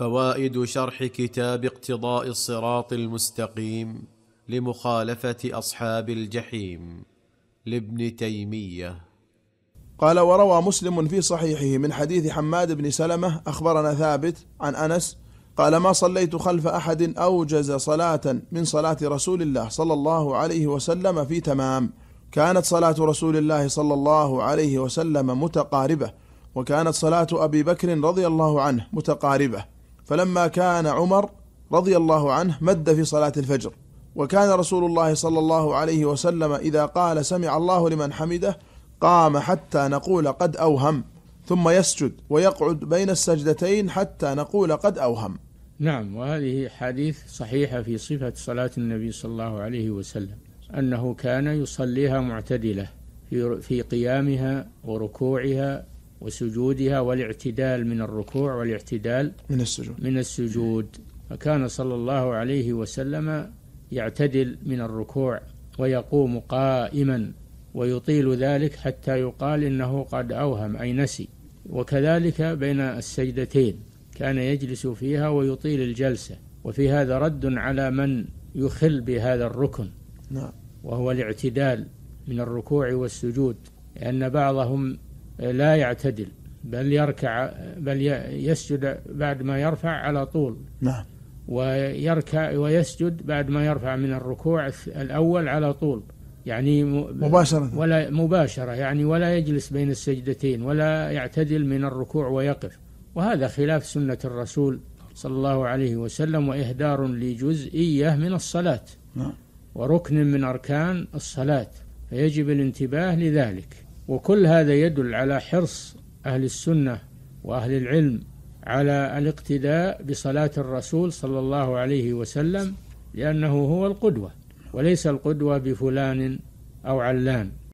فوائد شرح كتاب اقتضاء الصراط المستقيم لمخالفه اصحاب الجحيم لابن تيميه قال وروى مسلم في صحيحه من حديث حماد بن سلمه اخبرنا ثابت عن انس قال ما صليت خلف احد اوجز صلاه من صلاه رسول الله صلى الله عليه وسلم في تمام كانت صلاه رسول الله صلى الله عليه وسلم متقاربه وكانت صلاه ابي بكر رضي الله عنه متقاربه فلما كان عمر رضي الله عنه مد في صلاة الفجر وكان رسول الله صلى الله عليه وسلم إذا قال سمع الله لمن حمده قام حتى نقول قد أوهم ثم يسجد ويقعد بين السجدتين حتى نقول قد أوهم نعم وهذه حديث صحيحة في صفة صلاة النبي صلى الله عليه وسلم أنه كان يصليها معتدلة في قيامها وركوعها وسجودها والاعتدال من الركوع والاعتدال من السجود من السجود فكان صلى الله عليه وسلم يعتدل من الركوع ويقوم قائما ويطيل ذلك حتى يقال انه قد اوهم اي نسي وكذلك بين السجدتين كان يجلس فيها ويطيل الجلسه وفي هذا رد على من يخل بهذا الركن نعم وهو الاعتدال من الركوع والسجود لان بعضهم لا يعتدل بل يركع بل يسجد بعد ما يرفع على طول نعم ويركع ويسجد بعد ما يرفع من الركوع الأول على طول يعني مباشرة ولا مباشرة يعني ولا يجلس بين السجدتين ولا يعتدل من الركوع ويقف وهذا خلاف سنة الرسول صلى الله عليه وسلم وإهدار لجزئية من الصلاة نعم وركن من أركان الصلاة فيجب الانتباه لذلك وكل هذا يدل على حرص أهل السنة وأهل العلم على الاقتداء بصلاة الرسول صلى الله عليه وسلم لأنه هو القدوة وليس القدوة بفلان أو علان